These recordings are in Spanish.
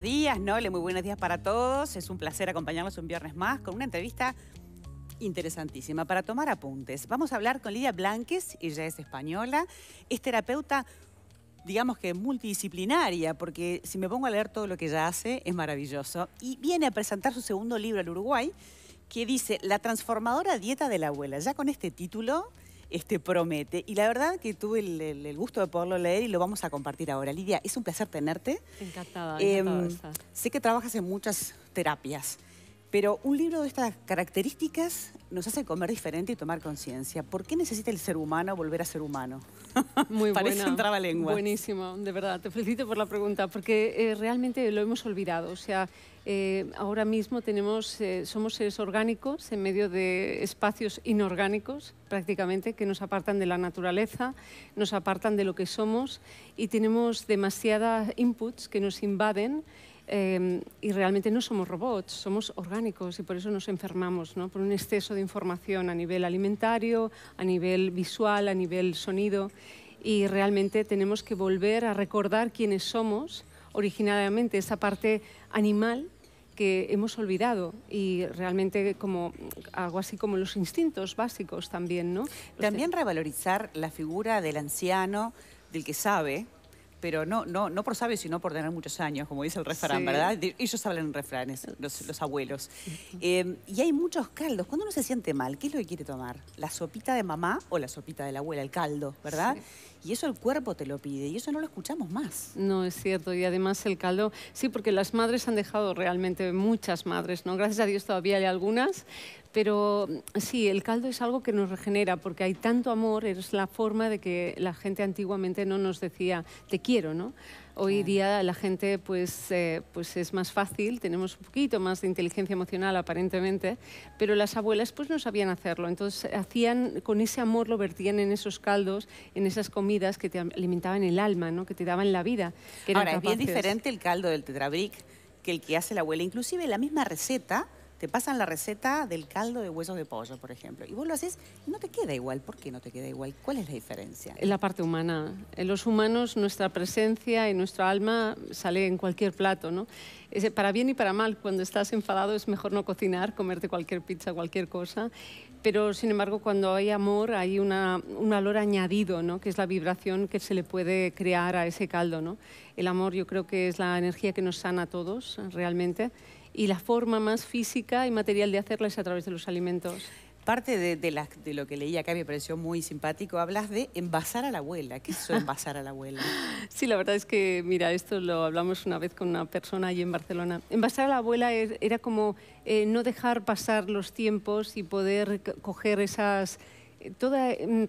días, Nole, muy buenos días para todos. Es un placer acompañarlos un viernes más con una entrevista interesantísima para tomar apuntes. Vamos a hablar con Lidia Blanques, ella es española, es terapeuta, digamos que multidisciplinaria, porque si me pongo a leer todo lo que ella hace, es maravilloso. Y viene a presentar su segundo libro al Uruguay, que dice La transformadora dieta de la abuela. Ya con este título este, promete. Y la verdad que tuve el, gusto de poderlo leer y lo vamos a compartir ahora. Lidia, es un placer tenerte. encantada em, sé que trabajas en muchas terapias. Pero un libro de estas características nos hace comer diferente y tomar conciencia. ¿Por qué necesita el ser humano volver a ser humano? Muy Parece un Buenísimo, de verdad. Te felicito por la pregunta, porque eh, realmente lo hemos olvidado. O sea, eh, ahora mismo tenemos, eh, somos seres orgánicos en medio de espacios inorgánicos, prácticamente, que nos apartan de la naturaleza, nos apartan de lo que somos y tenemos demasiadas inputs que nos invaden Em, y realmente no somos robots, somos orgánicos y por eso nos enfermamos, ¿no? por un exceso de información a nivel alimentario, a nivel visual, a nivel sonido. Y realmente tenemos que volver a recordar quiénes somos originalmente, esa parte animal que hemos olvidado y realmente como algo así como los instintos básicos también, ¿no? También revalorizar la figura del anciano, del que sabe, pero no, no, no por sabios, sino por tener muchos años, como dice el refrán, ¿verdad? Ellos hablan refranes, los, los abuelos. Eh, y hay muchos caldos. Cuando uno se siente mal, ¿qué es lo que quiere tomar? ¿La sopita de mamá o la sopita de la abuela? El caldo, ¿verdad? Sí. Y eso el cuerpo te lo pide y eso no lo escuchamos más. No, es cierto. Y además el caldo, sí, porque las madres han dejado realmente muchas madres, ¿no? Gracias a Dios todavía hay algunas, pero sí, el caldo es algo que nos regenera porque hay tanto amor, es la forma de que la gente antiguamente no nos decía te quiero, ¿no? Hoy día la gente pues, eh, pues es más fácil, tenemos un poquito más de inteligencia emocional aparentemente, pero las abuelas pues no sabían hacerlo. Entonces hacían, con ese amor lo vertían en esos caldos, en esas comidas que te alimentaban el alma, ¿no? que te daban la vida. Ahora, es bien diferente el caldo del tetrabric que el que hace la abuela. Inclusive la misma receta te pasan la receta del caldo de hueso de pollo, por ejemplo, y vos lo haces y no te queda igual. ¿Por qué no te queda igual? ¿Cuál es la diferencia? La parte humana. En los humanos, nuestra presencia y nuestra alma sale en cualquier plato, ¿no? Eh, para bien y para mal, cuando estás enfadado es mejor no cocinar, comerte cualquier pizza, cualquier cosa, pero sin embargo cuando hay amor hay un valor añadido, ¿no? que es la vibración que se le puede crear a ese caldo. ¿no? El amor yo creo que es la energía que nos sana a todos realmente y la forma más física y material de hacerla es a través de los alimentos parte de, lo que leía acá me pareció muy simpático, hablas de envasar a la abuela. ¿Qué es eso, envasar a la abuela? Sí, la verdad es que, mira, esto lo hablamos una vez con una persona allí en Barcelona. Envasar a la abuela era como eh, no dejar pasar los tiempos y poder coger esas... Eh, toda, mm,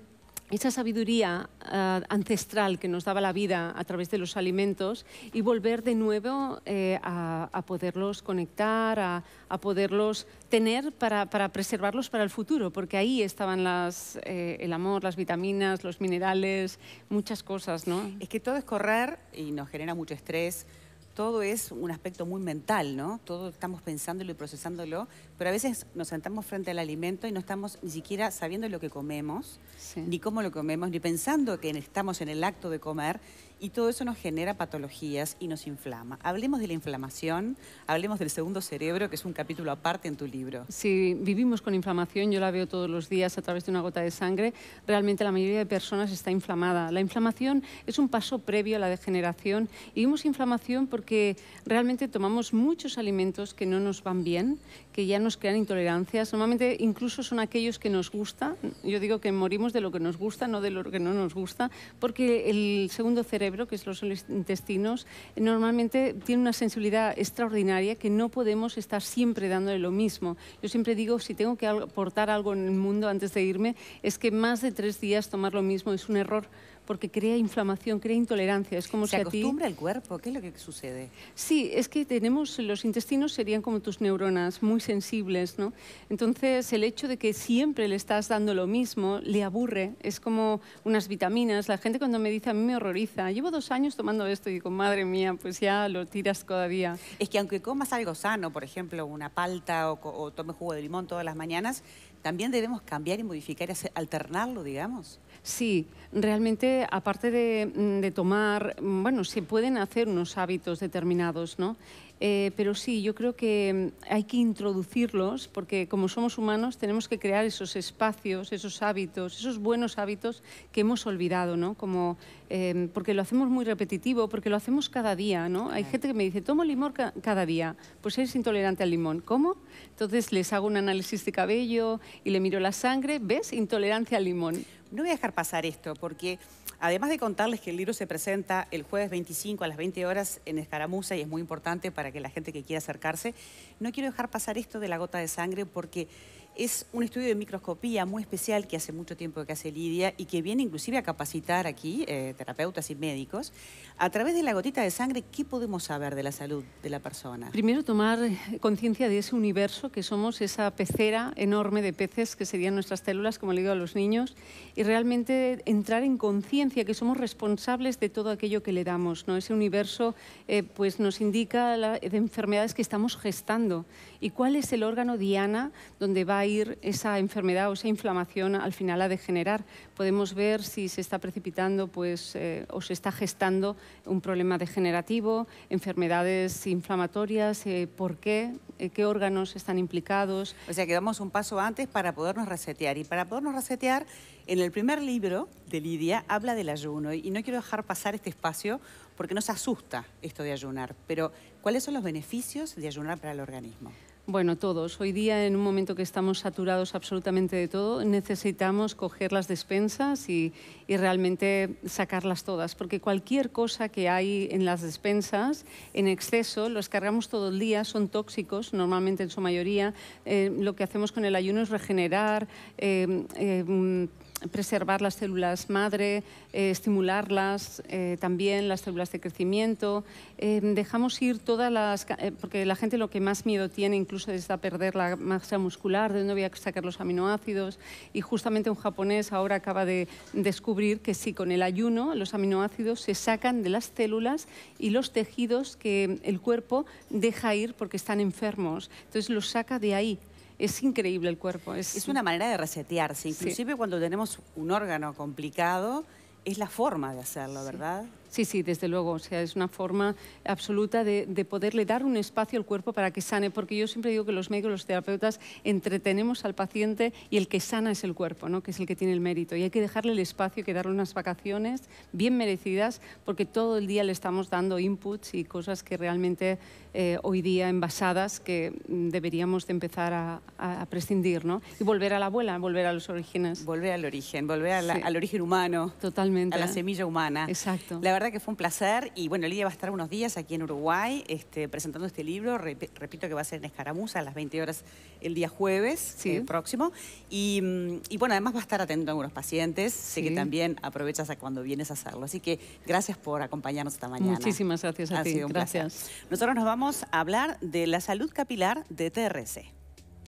esa sabiduría eh, ancestral que nos daba la vida a través de los alimentos y volver de nuevo eh, a, poderlos conectar, a, poderlos tener para, preservarlos para el futuro, porque ahí estaban las, eh, el amor, las vitaminas, los minerales, muchas cosas, ¿no? Es que todo es correr y nos genera mucho estrés, todo es un aspecto muy mental, ¿no? Todo estamos pensándolo y procesándolo pero a veces nos sentamos frente al alimento y no estamos ni siquiera sabiendo lo que comemos, ni cómo lo comemos, ni pensando que estamos en el acto de comer. Y todo eso nos genera patologías y nos inflama. Hablemos de la inflamación, hablemos del segundo cerebro, que es un capítulo aparte en tu libro. Si vivimos con inflamación, yo la veo todos los días a través de una gota de sangre. Realmente la mayoría de personas está inflamada. La inflamación es un paso previo a la degeneración y vimos inflamación porque realmente tomamos muchos alimentos que no nos van bien, que ya no nos crean intolerancias. Normalmente incluso son aquellos que nos gusta. Yo digo que morimos de lo que nos gusta, no de lo que no nos gusta, porque el segundo cerebro, que es los intestinos, normalmente tiene una sensibilidad extraordinaria que no podemos estar siempre dándole lo mismo. Yo siempre digo, si tengo que aportar algo en el mundo antes de irme, es que más de tres días tomar lo mismo es un error porque crea inflamación, crea intolerancia. Es como Se si acostumbra a ti... el cuerpo, ¿qué es lo que sucede? Sí, es que tenemos, los intestinos serían como tus neuronas, muy sensibles, ¿no? Entonces, el hecho de que siempre le estás dando lo mismo, le aburre, es como unas vitaminas. La gente cuando me dice, a mí me horroriza, llevo dos años tomando esto y digo, madre mía, pues ya lo tiras todavía. Es que aunque comas algo sano, por ejemplo, una palta o, tome jugo de limón todas las mañanas, también debemos cambiar y modificar, alternarlo, digamos. Sí, realmente aparte de, mm, tomar, mm, bueno, se pueden hacer unos hábitos determinados, ¿no? Eh, pero sí, yo creo que mm, hay que introducirlos porque como somos humanos tenemos que crear esos espacios, esos hábitos, esos buenos hábitos que hemos olvidado, ¿no? Como, em, porque lo hacemos muy repetitivo, porque lo hacemos cada día, ¿no? Hay gente que me dice, tomo limón cada día, pues eres intolerante al limón. ¿Cómo? Entonces les hago un análisis de cabello y le miro la sangre, ¿ves? Intolerancia al limón. No voy a dejar pasar esto porque además de contarles que el libro se presenta el jueves 25 a las 20 horas en Escaramuza y es muy importante para que la gente que quiera acercarse, no quiero dejar pasar esto de la gota de sangre porque es un estudio de microscopía muy especial que hace mucho tiempo que hace Lidia y que viene inclusive a capacitar aquí eh, terapeutas y médicos. A través de la gotita de sangre, ¿qué podemos saber de la salud de la persona? Primero tomar eh, conciencia de ese universo que somos, esa pecera enorme de peces que serían nuestras células, como le digo a los niños, y realmente entrar en conciencia que somos responsables de todo aquello que le damos. ¿no? Ese universo eh, pues nos indica de enfermedades que estamos gestando y cuál es el órgano diana donde va ir esa enfermedad o esa inflamación al final a degenerar. Podemos ver si se está precipitando pues, eh, o se está gestando un problema degenerativo, enfermedades inflamatorias, eh, por qué, eh, qué órganos están implicados. O sea que damos un paso antes para podernos resetear. Y para podernos resetear, en el primer libro de Lidia habla del ayuno y no quiero dejar pasar este espacio porque nos asusta esto de ayunar, pero ¿cuáles son los beneficios de ayunar para el organismo? Bueno, todos. Hoy día, en un momento que estamos saturados absolutamente de todo, necesitamos coger las despensas y, realmente sacarlas todas, porque cualquier cosa que hay en las despensas, en exceso, los cargamos todo el día, son tóxicos, normalmente en su mayoría. Eh, lo que hacemos con el ayuno es regenerar. Eh, eh, preservar las células madre, eh, estimularlas, eh, también las células de crecimiento. Eh, dejamos ir todas las... porque la gente lo que más miedo tiene incluso es a perder la masa muscular, de dónde voy a sacar los aminoácidos. Y justamente un japonés ahora acaba de descubrir que sí, con el ayuno los aminoácidos se sacan de las células y los tejidos que el cuerpo deja ir porque están enfermos. Entonces los saca de ahí. Es increíble el cuerpo. Es, una manera de resetearse. Inclusive cuando tenemos un órgano complicado, es la forma de hacerlo, ¿verdad? Sí, sí, desde luego. O sea, es una forma absoluta de, poderle dar un espacio al cuerpo para que sane, porque yo siempre digo que los médicos, los terapeutas, entretenemos al paciente y el que sana es el cuerpo, ¿no? que es el que tiene el mérito. Y hay que dejarle el espacio, hay que darle unas vacaciones bien merecidas, porque todo el día le estamos dando inputs y cosas que realmente eh, hoy día envasadas que deberíamos de empezar a, prescindir. ¿no? Y volver a la abuela, volver a los orígenes. Volver al origen, volver al origen humano. Totalmente. A la semilla humana. Exacto verdad que fue un placer y bueno, Lidia va a estar unos días aquí en Uruguay este, presentando este libro, repito que va a ser en Escaramuza a las 20 horas el día jueves sí. Eh, próximo mm, y, bueno, además va a estar atento a algunos pacientes, sé que también aprovechas cuando vienes a hacerlo, así que gracias por acompañarnos esta mañana. Muchísimas gracias a ti, gracias. Nosotros nos vamos a hablar de la salud capilar de TRC.